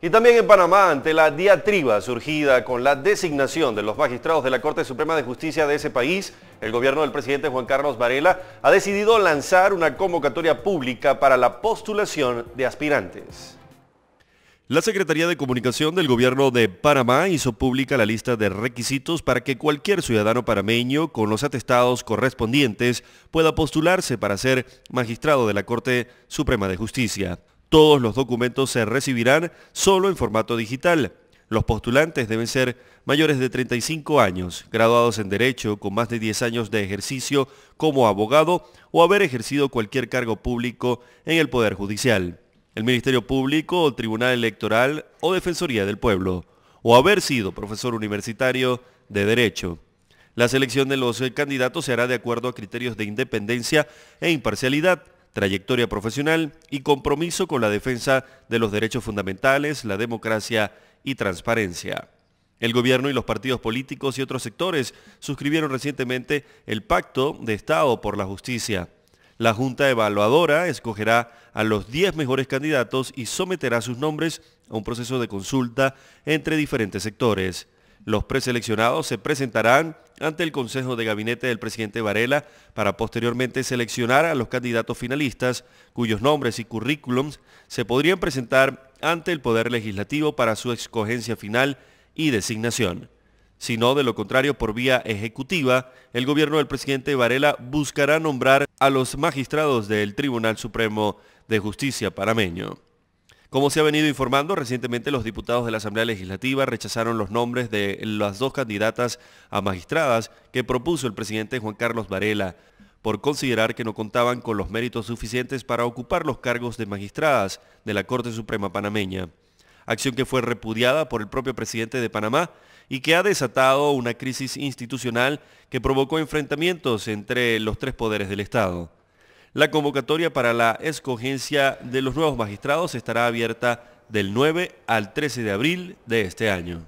Y también en Panamá, ante la diatriba surgida con la designación de los magistrados de la Corte Suprema de Justicia de ese país, el gobierno del presidente Juan Carlos Varela ha decidido lanzar una convocatoria pública para la postulación de aspirantes. La Secretaría de Comunicación del Gobierno de Panamá hizo pública la lista de requisitos para que cualquier ciudadano panameño con los atestados correspondientes pueda postularse para ser magistrado de la Corte Suprema de Justicia. Todos los documentos se recibirán solo en formato digital. Los postulantes deben ser mayores de 35 años, graduados en Derecho con más de 10 años de ejercicio como abogado o haber ejercido cualquier cargo público en el Poder Judicial, el Ministerio Público o Tribunal Electoral o Defensoría del Pueblo, o haber sido profesor universitario de Derecho. La selección de los candidatos se hará de acuerdo a criterios de independencia e imparcialidad trayectoria profesional y compromiso con la defensa de los derechos fundamentales, la democracia y transparencia. El gobierno y los partidos políticos y otros sectores suscribieron recientemente el Pacto de Estado por la Justicia. La Junta Evaluadora escogerá a los 10 mejores candidatos y someterá sus nombres a un proceso de consulta entre diferentes sectores. Los preseleccionados se presentarán ante el Consejo de Gabinete del presidente Varela para posteriormente seleccionar a los candidatos finalistas cuyos nombres y currículums se podrían presentar ante el Poder Legislativo para su escogencia final y designación. Si no, de lo contrario, por vía ejecutiva, el gobierno del presidente Varela buscará nombrar a los magistrados del Tribunal Supremo de Justicia parameño. Como se ha venido informando, recientemente los diputados de la Asamblea Legislativa rechazaron los nombres de las dos candidatas a magistradas que propuso el presidente Juan Carlos Varela por considerar que no contaban con los méritos suficientes para ocupar los cargos de magistradas de la Corte Suprema panameña. Acción que fue repudiada por el propio presidente de Panamá y que ha desatado una crisis institucional que provocó enfrentamientos entre los tres poderes del Estado. La convocatoria para la escogencia de los nuevos magistrados estará abierta del 9 al 13 de abril de este año.